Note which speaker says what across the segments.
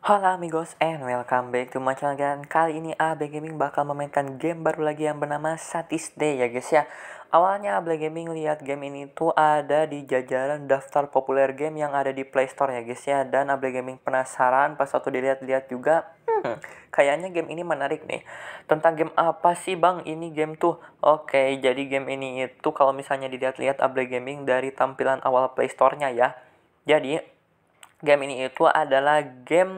Speaker 1: Halo amigos and welcome back to my channel dan kali ini AB Gaming bakal memainkan game baru lagi yang bernama Satis Day ya guys ya Awalnya AB Gaming lihat game ini tuh ada di jajaran daftar populer game yang ada di Play Store ya guys ya Dan AB Gaming penasaran pas waktu dilihat-lihat juga hmm, kayaknya game ini menarik nih Tentang game apa sih bang ini game tuh Oke jadi game ini itu kalau misalnya dilihat-lihat AB Gaming dari tampilan awal Play Store-nya ya Jadi game ini itu adalah game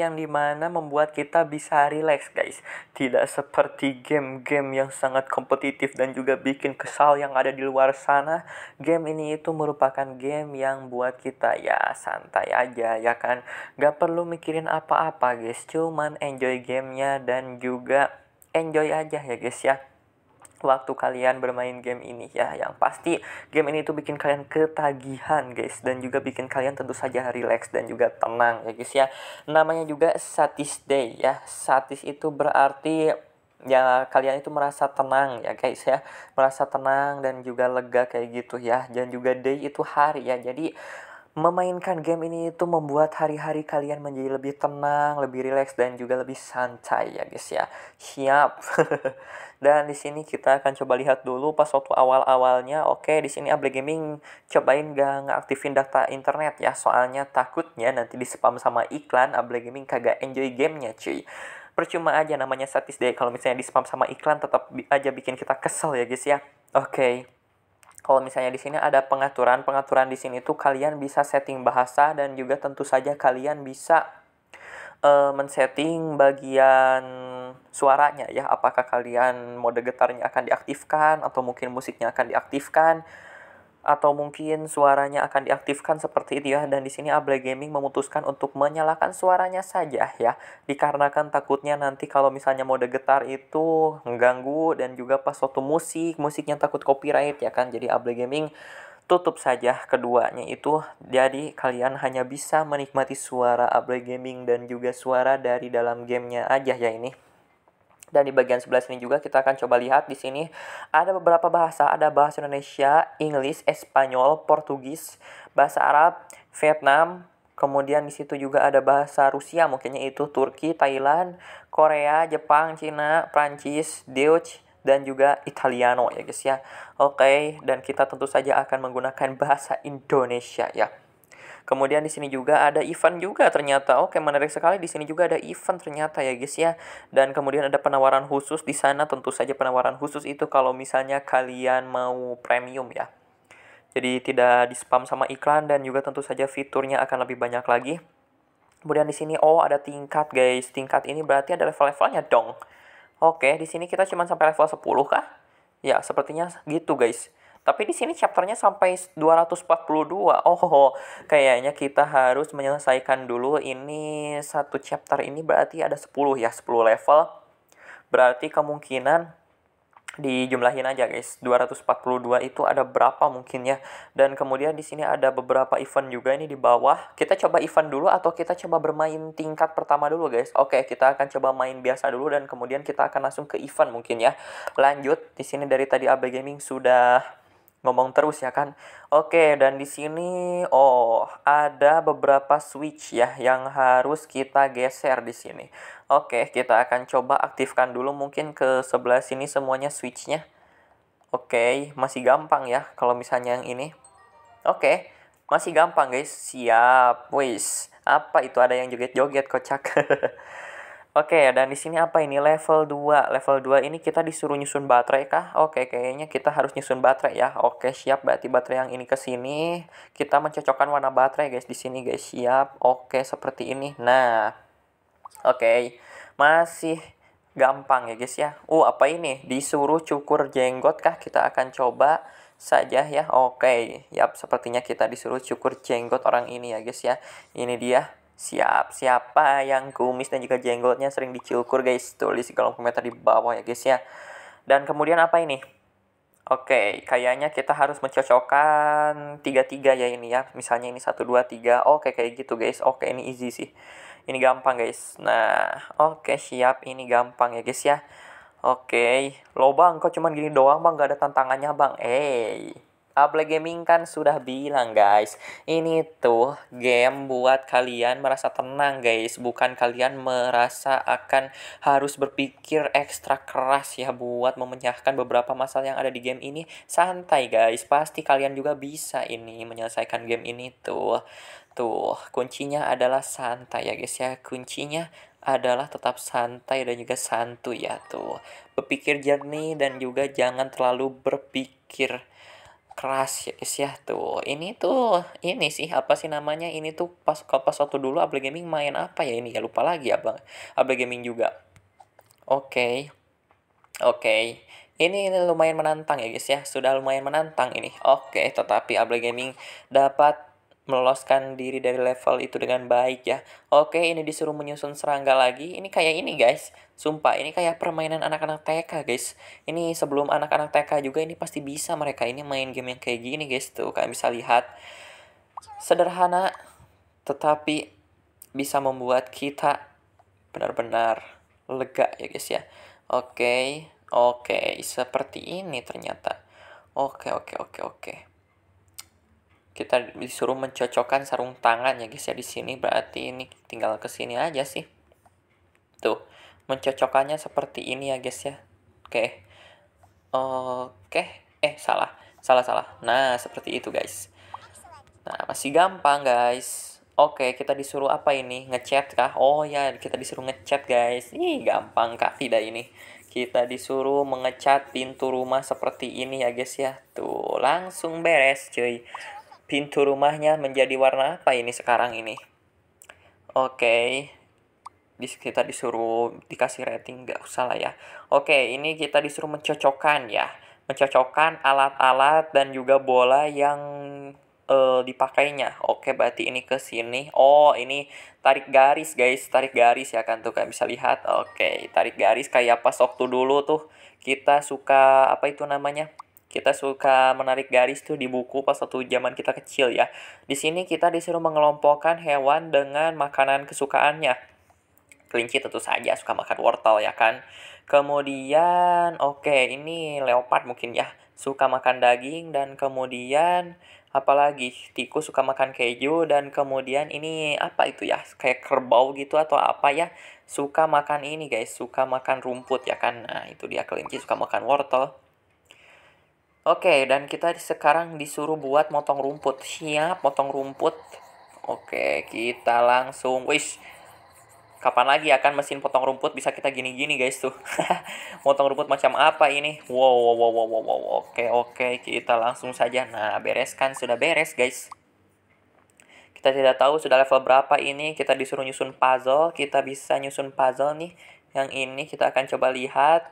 Speaker 1: yang dimana membuat kita bisa relax guys tidak seperti game-game yang sangat kompetitif dan juga bikin kesal yang ada di luar sana game ini itu merupakan game yang buat kita ya santai aja ya kan gak perlu mikirin apa-apa guys cuman enjoy gamenya dan juga enjoy aja ya guys ya waktu kalian bermain game ini ya. Yang pasti game ini tuh bikin kalian ketagihan guys dan juga bikin kalian tentu saja relax dan juga tenang ya guys ya. Namanya juga Satis Day ya. Satis itu berarti ya kalian itu merasa tenang ya guys ya merasa tenang dan juga lega kayak gitu ya dan juga day itu hari ya jadi memainkan game ini itu membuat hari-hari kalian menjadi lebih tenang, lebih rileks dan juga lebih santai ya guys ya. Siap. dan di sini kita akan coba lihat dulu pas waktu awal-awalnya. Oke, di sini Able Gaming cobain gak ngaktifin data internet ya. Soalnya takutnya nanti di spam sama iklan Able Gaming kagak enjoy gamenya cuy percuma aja namanya statis deh kalau misalnya di spam sama iklan tetap aja bikin kita kesel ya guys ya oke okay kalau misalnya di sini ada pengaturan-pengaturan di sini tuh kalian bisa setting bahasa dan juga tentu saja kalian bisa uh, men-setting bagian suaranya ya apakah kalian mode getarnya akan diaktifkan atau mungkin musiknya akan diaktifkan atau mungkin suaranya akan diaktifkan seperti itu ya dan di sini Able Gaming memutuskan untuk menyalakan suaranya saja ya dikarenakan takutnya nanti kalau misalnya mode getar itu mengganggu dan juga pas waktu musik musiknya takut copyright ya kan jadi Able Gaming tutup saja keduanya itu jadi kalian hanya bisa menikmati suara Able Gaming dan juga suara dari dalam gamenya aja ya ini dan di bagian sebelah sini juga kita akan coba lihat di sini ada beberapa bahasa, ada bahasa Indonesia, Inggris, Spanyol, Portugis, bahasa Arab, Vietnam, kemudian di situ juga ada bahasa Rusia mungkinnya itu Turki, Thailand, Korea, Jepang, Cina, Prancis, Deutsch, dan juga Italiano ya guys ya. Oke, dan kita tentu saja akan menggunakan bahasa Indonesia ya. Kemudian di sini juga ada event juga ternyata. Oke, menarik sekali di sini juga ada event ternyata ya guys ya. Dan kemudian ada penawaran khusus di sana tentu saja penawaran khusus itu kalau misalnya kalian mau premium ya. Jadi tidak di spam sama iklan dan juga tentu saja fiturnya akan lebih banyak lagi. Kemudian di sini oh ada tingkat guys. Tingkat ini berarti ada level-levelnya dong. Oke, di sini kita cuma sampai level 10 kah? Ya, sepertinya gitu guys. Tapi di sini chapternya sampai 242. Oh, kayaknya kita harus menyelesaikan dulu ini satu chapter ini berarti ada 10 ya, 10 level. Berarti kemungkinan dijumlahin aja guys. 242 itu ada berapa mungkin ya. Dan kemudian di sini ada beberapa event juga ini di bawah. Kita coba event dulu atau kita coba bermain tingkat pertama dulu guys. Oke, kita akan coba main biasa dulu dan kemudian kita akan langsung ke event mungkin ya. Lanjut, di sini dari tadi AB Gaming sudah ngomong terus ya kan. Oke, dan di sini oh, ada beberapa switch ya yang harus kita geser di sini. Oke, kita akan coba aktifkan dulu mungkin ke sebelah sini semuanya switchnya. Oke, masih gampang ya kalau misalnya yang ini. Oke, masih gampang guys. Siap. Wis, apa itu ada yang joget-joget kocak. Oke, dan di sini apa ini? Level 2. Level 2 ini kita disuruh nyusun baterai kah? Oke, kayaknya kita harus nyusun baterai ya. Oke, siap. Berarti baterai yang ini ke sini. Kita mencocokkan warna baterai, guys. Di sini, guys. Siap. Oke, seperti ini. Nah, oke. Masih gampang ya, guys ya. Uh, apa ini? Disuruh cukur jenggot kah? Kita akan coba saja ya. Oke. Yap, sepertinya kita disuruh cukur jenggot orang ini ya, guys ya. Ini dia siap siapa yang kumis dan juga jenggotnya sering dicukur guys tulis di kolom komentar di bawah ya guys ya dan kemudian apa ini Oke, kayaknya kita harus mencocokkan tiga-tiga ya ini ya. Misalnya ini satu dua tiga Oke, kayak gitu guys. Oke, ini easy sih. Ini gampang guys. Nah, oke siap. Ini gampang ya guys ya. Oke, okay. lo bang, kok cuman gini doang bang, gak ada tantangannya bang. Eh, hey. Able Gaming kan sudah bilang guys, ini tuh game buat kalian merasa tenang guys, bukan kalian merasa akan harus berpikir ekstra keras ya buat memecahkan beberapa masalah yang ada di game ini. Santai guys, pasti kalian juga bisa ini menyelesaikan game ini tuh. Tuh, kuncinya adalah santai ya guys ya. Kuncinya adalah tetap santai dan juga santuy ya tuh. Berpikir jernih dan juga jangan terlalu berpikir keras ya guys ya tuh ini tuh ini sih apa sih namanya ini tuh pas pas waktu dulu Able Gaming main apa ya ini ya lupa lagi abang Able Gaming juga oke okay. oke okay. Ini, ini lumayan menantang ya guys ya sudah lumayan menantang ini oke tetapi Able Gaming dapat meloloskan diri dari level itu dengan baik ya. Oke, ini disuruh menyusun serangga lagi. Ini kayak ini guys. Sumpah, ini kayak permainan anak-anak TK guys. Ini sebelum anak-anak TK juga ini pasti bisa mereka ini main game yang kayak gini guys. Tuh, kalian bisa lihat. Sederhana, tetapi bisa membuat kita benar-benar lega ya guys ya. Oke, oke. Seperti ini ternyata. Oke, oke, oke, oke kita disuruh mencocokkan sarung tangan ya guys ya di sini berarti ini tinggal ke sini aja sih tuh mencocokkannya seperti ini ya guys ya oke oke eh salah salah salah nah seperti itu guys nah masih gampang guys oke kita disuruh apa ini ngechat kah oh ya kita disuruh ngechat guys ih gampang kak tidak ini kita disuruh mengecat pintu rumah seperti ini ya guys ya tuh langsung beres cuy pintu rumahnya menjadi warna apa ini sekarang ini? Oke. Okay. kita disuruh dikasih rating nggak usah lah ya oke ini kita disuruh mencocokkan ya mencocokkan alat-alat dan juga bola yang uh, dipakainya oke berarti ini ke sini oh ini tarik garis guys tarik garis ya kan tuh kan bisa lihat oke tarik garis kayak pas waktu dulu tuh kita suka apa itu namanya kita suka menarik garis tuh di buku pas waktu zaman kita kecil ya. Di sini kita disuruh mengelompokkan hewan dengan makanan kesukaannya. Kelinci tentu saja suka makan wortel ya kan. Kemudian oke okay, ini leopard mungkin ya suka makan daging dan kemudian apalagi tikus suka makan keju dan kemudian ini apa itu ya kayak kerbau gitu atau apa ya suka makan ini guys suka makan rumput ya kan nah itu dia kelinci suka makan wortel Oke, okay, dan kita sekarang disuruh buat motong rumput. Siap, motong rumput. Oke, okay, kita langsung. Wish, kapan lagi akan mesin potong rumput bisa kita gini-gini guys tuh. motong rumput macam apa ini? Wow, wow, wow, wow, wow, wow. Oke, okay, oke, kita langsung saja. Nah, bereskan. Sudah beres guys. Kita tidak tahu sudah level berapa ini. Kita disuruh nyusun puzzle. Kita bisa nyusun puzzle nih. Yang ini kita akan coba lihat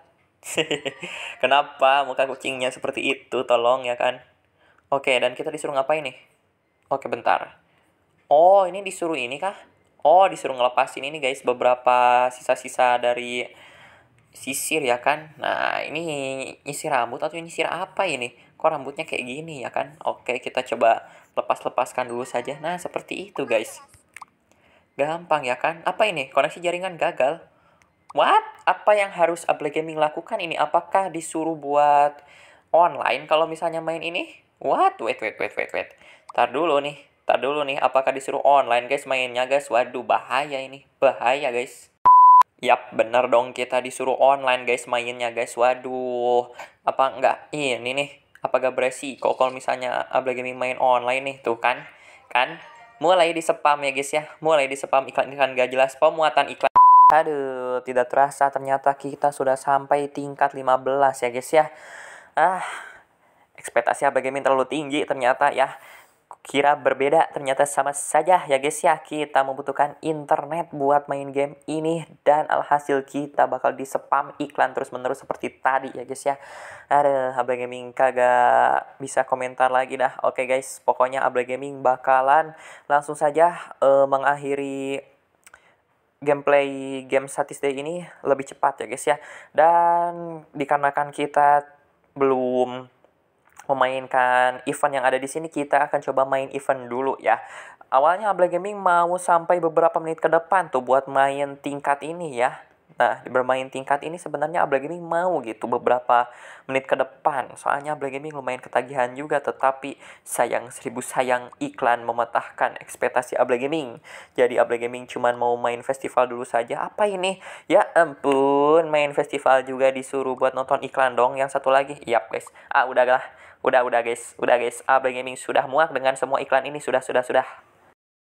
Speaker 1: Kenapa muka kucingnya seperti itu? Tolong ya kan. Oke, dan kita disuruh ngapain nih? Oke, bentar. Oh, ini disuruh ini kah? Oh, disuruh ngelepasin ini guys beberapa sisa-sisa dari sisir ya kan. Nah, ini nyisir rambut atau nyisir apa ini? Kok rambutnya kayak gini ya kan? Oke, kita coba lepas-lepaskan dulu saja. Nah, seperti itu guys. Gampang ya kan? Apa ini? Koneksi jaringan gagal what? Apa yang harus Able Gaming lakukan ini? Apakah disuruh buat online kalau misalnya main ini? What? Wait, wait, wait, wait, wait. Ntar dulu nih. Ntar dulu nih. Apakah disuruh online guys mainnya guys? Waduh, bahaya ini. Bahaya guys. Yap, bener dong kita disuruh online guys mainnya guys. Waduh, apa enggak ini nih? Apa Apakah beresiko kalau misalnya Able Gaming main online nih tuh kan? Kan mulai di spam ya guys ya. Mulai di spam iklan-iklan gak jelas pemuatan iklan. Aduh, tidak terasa ternyata kita sudah sampai tingkat 15 ya guys ya. Ah, ekspektasi gaming terlalu tinggi ternyata ya. Kira berbeda ternyata sama saja ya guys ya. Kita membutuhkan internet buat main game ini dan alhasil kita bakal di spam iklan terus-menerus seperti tadi ya guys ya. Aduh, Abla Gaming kagak bisa komentar lagi dah. Oke guys, pokoknya Abla Gaming bakalan langsung saja uh, mengakhiri gameplay game Day ini lebih cepat ya guys ya. Dan dikarenakan kita belum memainkan event yang ada di sini, kita akan coba main event dulu ya. Awalnya Abla Gaming mau sampai beberapa menit ke depan tuh buat main tingkat ini ya. Nah, di bermain tingkat ini sebenarnya Abla Gaming mau gitu beberapa menit ke depan. Soalnya Abla Gaming lumayan ketagihan juga, tetapi sayang seribu sayang iklan mematahkan ekspektasi Abla Gaming. Jadi Abla Gaming cuman mau main festival dulu saja. Apa ini? Ya ampun, main festival juga disuruh buat nonton iklan dong. Yang satu lagi, yap guys. Ah, udahlah. Udah, udah guys. Udah guys, Abla Gaming sudah muak dengan semua iklan ini. Sudah, sudah, sudah.